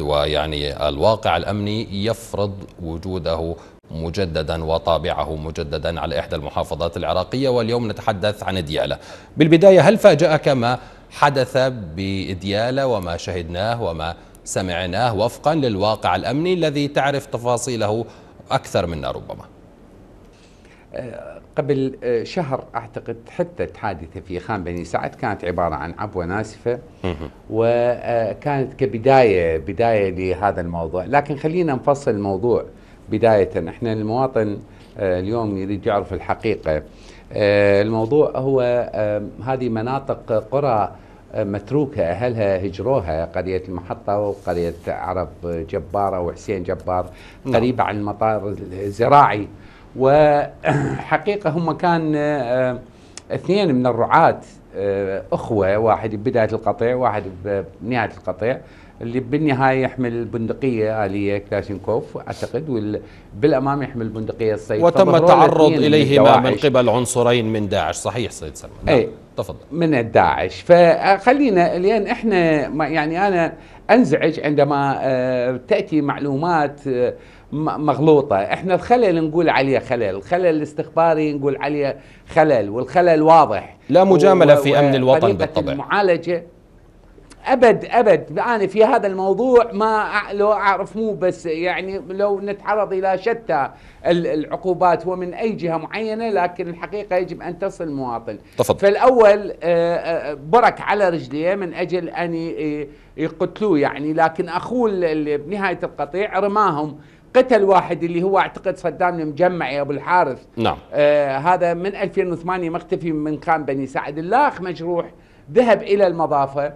ويعني الواقع الأمني يفرض وجوده مجددا وطابعه مجددا على إحدى المحافظات العراقية واليوم نتحدث عن دياله. بالبداية هل فاجأك ما حدث بدياله وما شهدناه وما سمعناه وفقا للواقع الأمني الذي تعرف تفاصيله أكثر منا ربما آه، قبل آه، شهر اعتقد حدثت حادثه في خان بني سعد كانت عباره عن عبوه ناسفه وكانت آه، كبدايه بدايه لهذا الموضوع، لكن خلينا نفصل الموضوع بدايه، احنا المواطن اليوم يريد يعرف الحقيقه. الموضوع هو هذه مناطق قرى متروكة أهلها هجروها قرية المحطة وقرية عرب جبارة وحسين جبار نعم. قريبة عن المطار الزراعي وحقيقة هم كان آه، اثنين من الرعاة آه، أخوة واحد ببداية القطيع واحد بنهاية القطيع اللي بالنهاية يحمل بندقية آلية كلاشينكوف أعتقد وبالأمام يحمل بندقية الصيد وتم التعرض إليهما من, من قبل عنصرين من داعش صحيح سيد سلمان أي تفضل من الداعش فخلينا لأن إحنا يعني أنا انزعج عندما آه، تاتي معلومات آه، مغلوطه، احنا الخلل نقول عليه خلل، الخلل الاستخباري نقول عليه خلل، والخلل واضح. لا مجامله و... في امن الوطن بالطبع. المعالجه ابد ابد انا في هذا الموضوع ما لو اعرف مو بس يعني لو نتعرض الى شتى العقوبات ومن اي جهه معينه لكن الحقيقه يجب ان تصل المواطن تفضل. فالاول آه، آه، برك على رجليه من اجل ان يقتلوه يعني لكن اخوه اللي بنهايه القطيع رماهم قتل واحد اللي هو اعتقد صدام المجمعي ابو الحارث نعم آه هذا من 2008 مختفي من كان بني سعد الاخ مجروح ذهب الى المضافه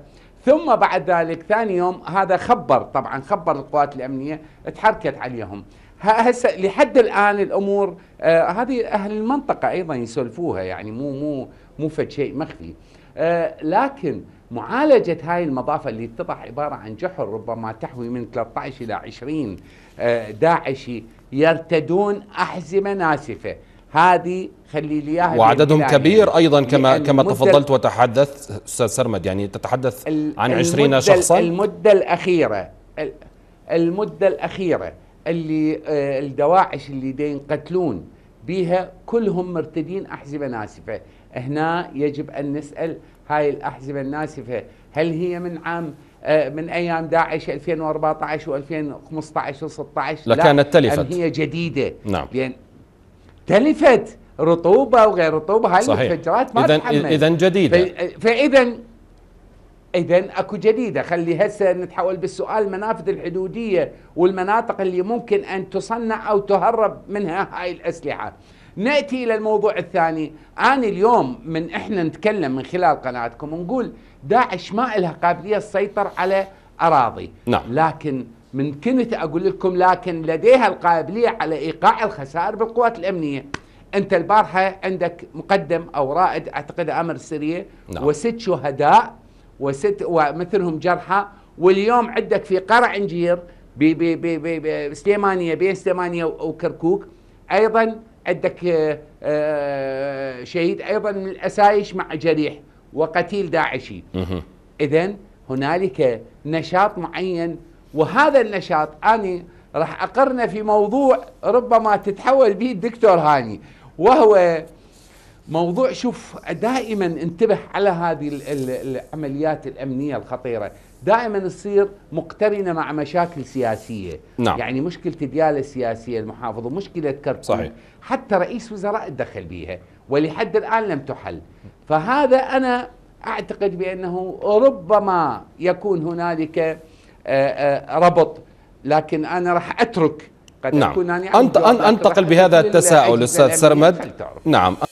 ثم بعد ذلك ثاني يوم هذا خبر طبعا خبر القوات الامنيه تحركت عليهم هسه لحد الان الامور آه هذه اهل المنطقه ايضا يسولفوها يعني مو مو مو فد شيء مخفي آه لكن معالجة هاي المضافة اللي اتضح عبارة عن جحر ربما تحوي من 13 إلى 20 آه داعشي يرتدون أحزمة ناسفة هذه خلي لي اياها وعددهم كبير ايضا كما كما تفضلت وتحدث استاذ سرمد يعني تتحدث عن 20 شخصا المده الاخيره المده الاخيره اللي آه، الدواعش اللي دين ينقتلون بها كلهم مرتدين احزمه ناسفه هنا يجب ان نسال هاي الاحزمه الناسفه هل هي من عام آه، من ايام داعش 2014 و2015 و16 لا كانت تلفت هي جديده نعم لان تلفت رطوبه وغير رطوبه هاي صحيح. ما إذن تحمل اذا جديده فاذا اذا اكو جديده خلي هسه نتحول بالسؤال المنافذ الحدوديه والمناطق اللي ممكن ان تصنع او تهرب منها هاي الاسلحه ناتي الى الموضوع الثاني انا اليوم من احنا نتكلم من خلال قناتكم نقول داعش ما لها قابليه تسيطر على اراضي نعم. لكن من كنت اقول لكم لكن لديها القابليه على ايقاع الخسائر بالقوات الامنيه انت البارحه عندك مقدم او رائد اعتقد امر سريه نعم. وست شهداء وست ومثلهم جرحى واليوم عندك في قرع انجير بسليمانيه بين سليمانيه وكركوك ايضا عندك آه، آه، شهيد ايضا من الاسايش مع جريح وقتيل داعشي اذا هنالك نشاط معين وهذا النشاط أنا راح أقرنا في موضوع ربما تتحول به الدكتور هاني وهو موضوع شوف دائما انتبه على هذه العمليات الامنيه الخطيره، دائما تصير مقترنه مع مشاكل سياسيه، نعم. يعني مشكله ديالة السياسيه المحافظه، مشكله كرب صحيح حتى رئيس وزراء تدخل بيها، ولحد الان لم تحل، فهذا انا اعتقد بانه ربما يكون هنالك آه، آه، ربط لكن أنا راح أترك قد نعم. أكون أنا أنت أنتقل بهذا التساؤل أستاذ سرمد نعم